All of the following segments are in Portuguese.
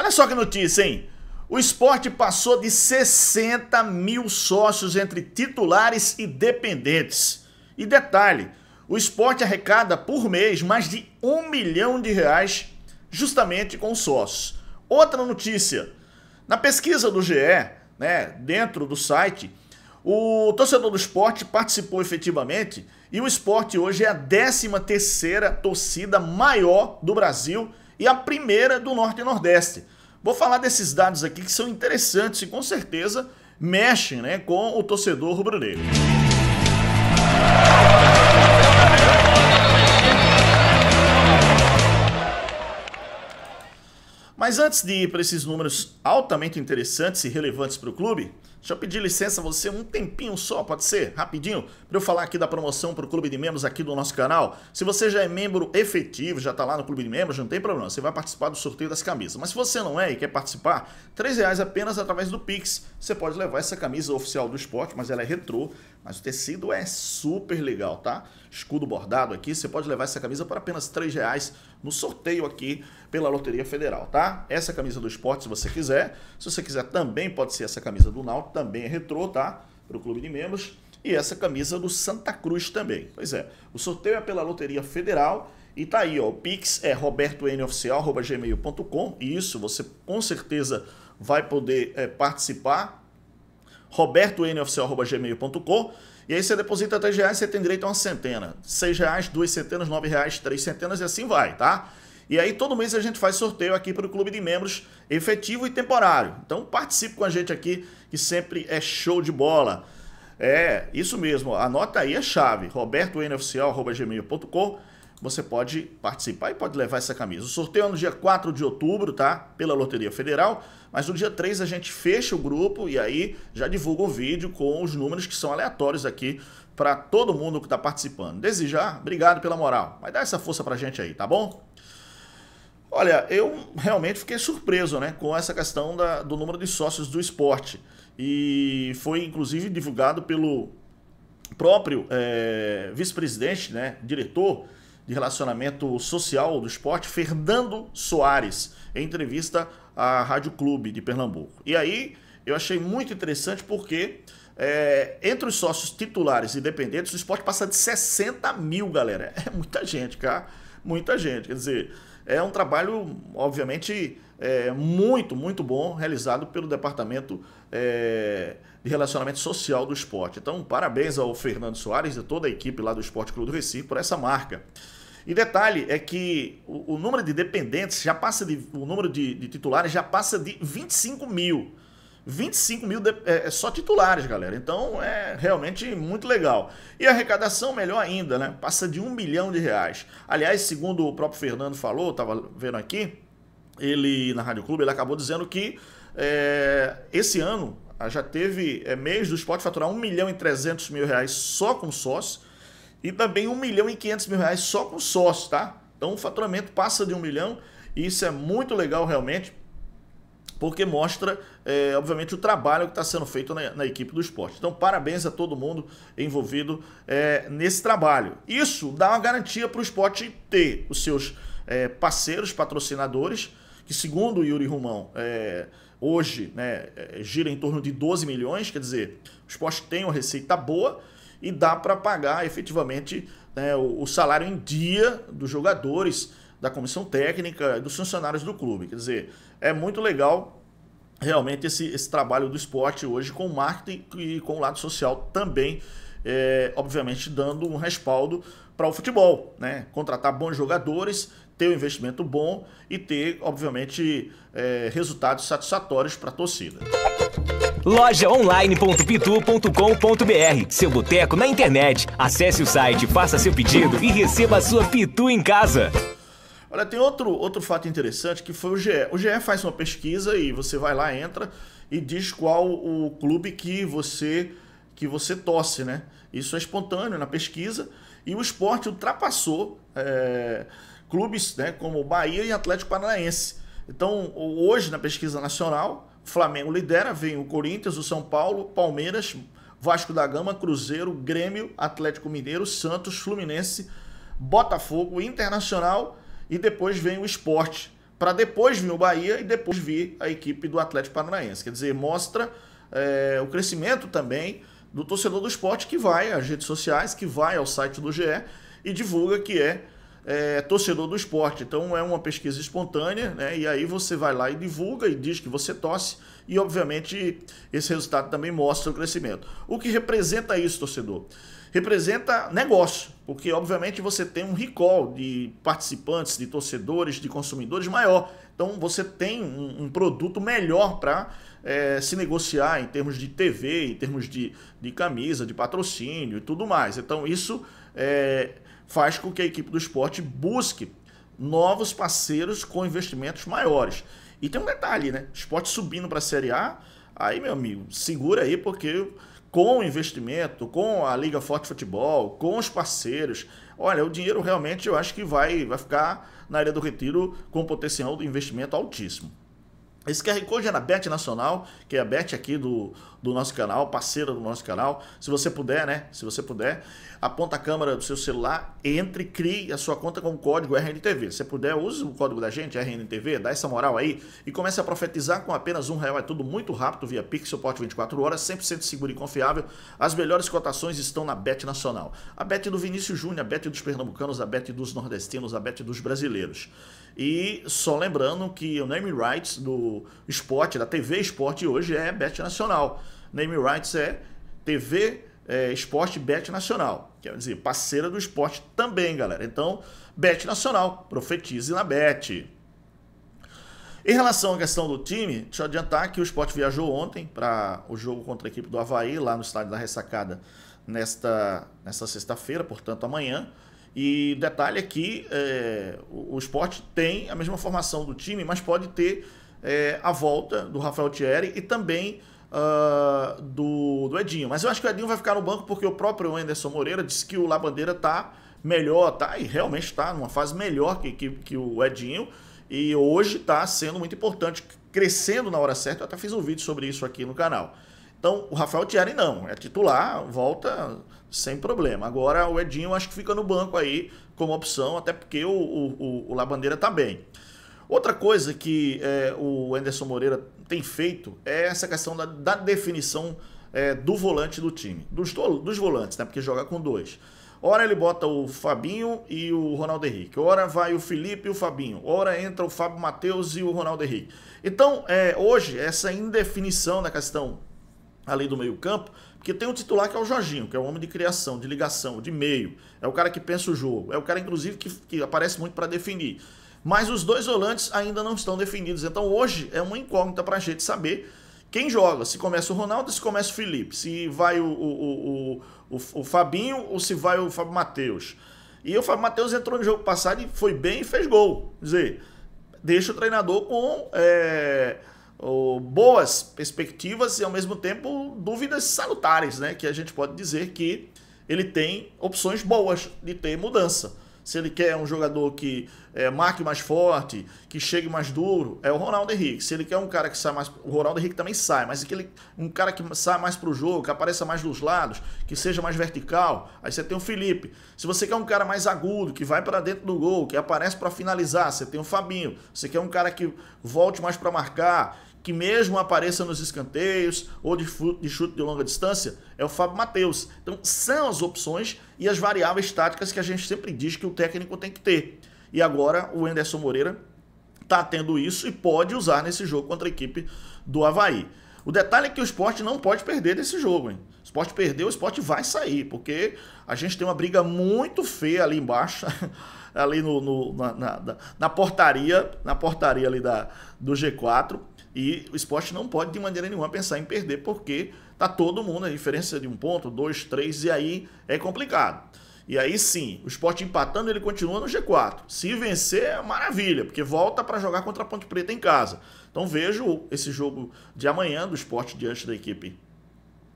Olha só que notícia, hein? O esporte passou de 60 mil sócios entre titulares e dependentes. E detalhe, o esporte arrecada por mês mais de um milhão de reais justamente com sócios. Outra notícia, na pesquisa do GE, né, dentro do site, o torcedor do esporte participou efetivamente e o esporte hoje é a 13 terceira torcida maior do Brasil e a primeira do Norte e Nordeste. Vou falar desses dados aqui que são interessantes e com certeza mexem né, com o torcedor rubro-negro. Mas antes de ir para esses números altamente interessantes e relevantes para o clube, deixa eu pedir licença a você um tempinho só, pode ser? Rapidinho, para eu falar aqui da promoção para o clube de membros aqui do nosso canal. Se você já é membro efetivo, já está lá no clube de membros, não tem problema, você vai participar do sorteio das camisas. Mas se você não é e quer participar, R$ reais apenas através do Pix. Você pode levar essa camisa oficial do esporte, mas ela é retrô, mas o tecido é super legal, tá? Escudo bordado aqui, você pode levar essa camisa por apenas R$ reais no sorteio aqui pela Loteria Federal, tá? Essa camisa do esporte, se você quiser. Se você quiser também, pode ser essa camisa do Náutico, também é retrô, tá? Para o clube de membros. E essa camisa do Santa Cruz também. Pois é, o sorteio é pela Loteria Federal. E tá aí, ó, o Pix é robertonoficial.gmail.com e isso você com certeza vai poder é, participar. robertonoficial.gmail.com e aí você deposita até reais, você tem direito a uma centena. seis reais, duas centenas, nove reais, três centenas e assim vai, tá? E aí todo mês a gente faz sorteio aqui para o clube de membros efetivo e temporário. Então participe com a gente aqui, que sempre é show de bola. É, isso mesmo. Anota aí a chave, robertoenoficial.gmail.com você pode participar e pode levar essa camisa. O sorteio é no dia 4 de outubro, tá? Pela Loteria Federal, mas no dia 3 a gente fecha o grupo e aí já divulga o vídeo com os números que são aleatórios aqui para todo mundo que está participando. Desejar, ah, obrigado pela moral. Vai dar essa força pra gente aí, tá bom? Olha, eu realmente fiquei surpreso né, com essa questão da, do número de sócios do esporte. E foi inclusive divulgado pelo próprio é, vice-presidente, né, diretor de Relacionamento Social do Esporte, Fernando Soares, em entrevista à Rádio Clube de Pernambuco. E aí eu achei muito interessante porque é, entre os sócios titulares e dependentes, o esporte passa de 60 mil, galera. É muita gente, cara. Muita gente. Quer dizer, é um trabalho, obviamente, é, muito, muito bom, realizado pelo Departamento é, de Relacionamento Social do Esporte. Então, parabéns ao Fernando Soares e toda a equipe lá do Esporte Clube do Recife por essa marca. E detalhe é que o, o número de dependentes já passa de. O número de, de titulares já passa de 25 mil. 25 mil de, é, é, só titulares, galera. Então é realmente muito legal. E a arrecadação, melhor ainda, né? Passa de um milhão de reais. Aliás, segundo o próprio Fernando falou, estava vendo aqui, ele na Rádio Clube, ele acabou dizendo que é, esse ano já teve é, mês do esporte faturar 1 milhão e 300 mil reais só com sócio e também 1 milhão e 500 mil reais só com sócio, tá? Então o faturamento passa de 1 milhão e isso é muito legal realmente, porque mostra, é, obviamente, o trabalho que está sendo feito na, na, equipe do esporte. Então, parabéns a todo mundo envolvido é, nesse trabalho. Isso dá uma garantia para o esporte ter os seus é, parceiros, patrocinadores, que segundo o Yuri Rumão, hoje né, gira em torno de 12 milhões, quer dizer, o esporte tem uma receita boa, e dá para pagar efetivamente né, o, o salário em dia dos jogadores, da comissão técnica, dos funcionários do clube. Quer dizer, é muito legal realmente esse, esse trabalho do esporte hoje com o marketing e com o lado social também, é, obviamente dando um respaldo para o futebol, né? Contratar bons jogadores, ter um investimento bom e ter, obviamente, é, resultados satisfatórios para a torcida lojaonline.pitu.com.br. Seu boteco na internet. Acesse o site, faça seu pedido e receba a sua Pitu em casa. Olha, tem outro, outro fato interessante que foi o GE. O GE faz uma pesquisa e você vai lá, entra e diz qual o clube que você que você torce, né? Isso é espontâneo na pesquisa e o esporte ultrapassou é, clubes né, como Bahia e Atlético Paranaense. Então, hoje na pesquisa nacional, Flamengo lidera, vem o Corinthians, o São Paulo, Palmeiras, Vasco da Gama, Cruzeiro, Grêmio, Atlético Mineiro, Santos, Fluminense, Botafogo, Internacional e depois vem o Esporte. Para depois vir o Bahia e depois vir a equipe do Atlético Paranaense. Quer dizer, mostra é, o crescimento também do torcedor do esporte que vai às redes sociais, que vai ao site do GE e divulga que é é, torcedor do esporte. Então é uma pesquisa espontânea, né? E aí você vai lá e divulga e diz que você torce, e obviamente esse resultado também mostra o crescimento. O que representa isso, torcedor? Representa negócio, porque obviamente você tem um recall de participantes, de torcedores, de consumidores maior. Então você tem um, um produto melhor para é, se negociar em termos de TV, em termos de, de camisa, de patrocínio e tudo mais. Então isso é, faz com que a equipe do esporte busque novos parceiros com investimentos maiores. E tem um detalhe, né? Esporte subindo para a Série A, aí, meu amigo, segura aí, porque com o investimento, com a Liga Forte Futebol, com os parceiros, olha, o dinheiro realmente eu acho que vai, vai ficar na área do retiro com potencial de investimento altíssimo. Esse QR Code é na Bet Nacional, que é a Bet aqui do, do nosso canal, parceira do nosso canal. Se você puder, né? Se você puder, aponta a câmera do seu celular, entre, crie a sua conta com o código RNTV. Se puder, use o código da gente, RNTV, dá essa moral aí e comece a profetizar com apenas um real. É tudo muito rápido via Pix, suporte 24 horas, 100% seguro e confiável. As melhores cotações estão na Bet Nacional. A Bet do Vinícius Júnior, a Bet dos Pernambucanos, a Bet dos Nordestinos, a Bet dos Brasileiros. E só lembrando que o name rights do esporte, da TV Esporte hoje é Bet Nacional. Name rights é TV é, Esporte Bet Nacional. Quer dizer, parceira do esporte também, galera. Então, Bet Nacional, profetize na Bet. Em relação à questão do time, deixa eu adiantar que o esporte viajou ontem para o jogo contra a equipe do Havaí, lá no estádio da Ressacada, nesta, nesta sexta-feira, portanto amanhã. E detalhe aqui é, o, o esporte tem a mesma formação do time, mas pode ter é, a volta do Rafael Thierry e também uh, do, do Edinho. Mas eu acho que o Edinho vai ficar no banco porque o próprio Anderson Moreira disse que o Labandeira está melhor, tá? E realmente está numa fase melhor que, que, que o Edinho. E hoje está sendo muito importante, crescendo na hora certa. Eu até fiz um vídeo sobre isso aqui no canal. Então, o Rafael Thierry não, é titular, volta sem problema. Agora, o Edinho acho que fica no banco aí como opção, até porque o, o, o Labandeira está bem. Outra coisa que é, o Anderson Moreira tem feito é essa questão da, da definição é, do volante do time, dos, dos volantes, né? porque joga com dois. Ora ele bota o Fabinho e o Ronaldo Henrique. Ora vai o Felipe e o Fabinho. Ora entra o Fábio Matheus e o Ronaldo Henrique. Então, é, hoje, essa indefinição da questão ali do meio-campo, porque tem um titular que é o Jorginho, que é o homem de criação, de ligação, de meio. É o cara que pensa o jogo. É o cara, inclusive, que, que aparece muito para definir. Mas os dois volantes ainda não estão definidos. Então hoje é uma incógnita para a gente saber quem joga. Se começa o Ronaldo, se começa o Felipe. Se vai o, o, o, o, o Fabinho ou se vai o Fábio Matheus. E o Fábio Matheus entrou no jogo passado e foi bem e fez gol. Quer dizer, deixa o treinador com. É boas perspectivas e ao mesmo tempo dúvidas salutares, né? Que a gente pode dizer que ele tem opções boas de ter mudança. Se ele quer um jogador que é, marque mais forte, que chegue mais duro, é o Ronaldo Henrique. Se ele quer um cara que sai mais. O Ronaldo Henrique também sai, mas aquele, um cara que sai mais para o jogo, que apareça mais dos lados, que seja mais vertical, aí você tem o Felipe. Se você quer um cara mais agudo, que vai para dentro do gol, que aparece para finalizar, você tem o Fabinho. Você quer um cara que volte mais para marcar, que mesmo apareça nos escanteios ou de, de chute de longa distância, é o Fábio Matheus. Então são as opções e as variáveis táticas que a gente sempre diz que o técnico tem que ter. E agora o Enderson Moreira está tendo isso e pode usar nesse jogo contra a equipe do Havaí. O detalhe é que o esporte não pode perder desse jogo, hein? O esporte perdeu, o esporte vai sair, porque a gente tem uma briga muito feia ali embaixo, ali no, no na, na, na, portaria, na portaria ali da, do G4. E o esporte não pode de maneira nenhuma pensar em perder, porque tá todo mundo, a diferença de um ponto, dois, três, e aí é complicado. E aí sim, o esporte empatando, ele continua no G4. Se vencer, é maravilha, porque volta para jogar contra a Ponte Preta em casa. Então vejo esse jogo de amanhã do esporte diante da equipe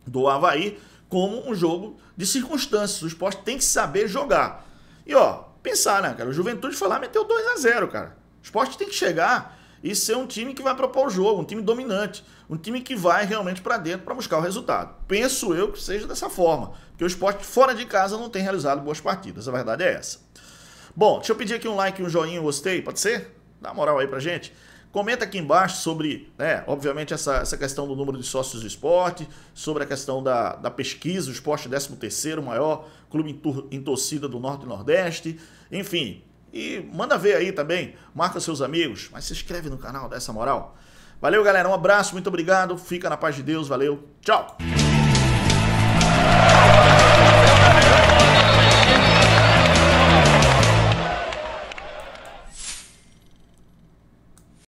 do Havaí como um jogo de circunstâncias. O esporte tem que saber jogar. E ó, pensar, né, cara? O Juventude foi lá meteu 2 a 0 cara. O esporte tem que chegar e ser um time que vai propor o jogo, um time dominante, um time que vai realmente para dentro para buscar o resultado. Penso eu que seja dessa forma, porque o esporte fora de casa não tem realizado boas partidas, a verdade é essa. Bom, deixa eu pedir aqui um like, um joinha, um gostei, pode ser? Dá moral aí para gente. Comenta aqui embaixo sobre, né, obviamente, essa, essa questão do número de sócios do esporte, sobre a questão da, da pesquisa, o esporte 13 terceiro, maior clube em, tur, em torcida do Norte e Nordeste. Enfim, e manda ver aí também, marca seus amigos, mas se inscreve no canal, dá essa moral. Valeu, galera. Um abraço, muito obrigado. Fica na paz de Deus. Valeu. Tchau.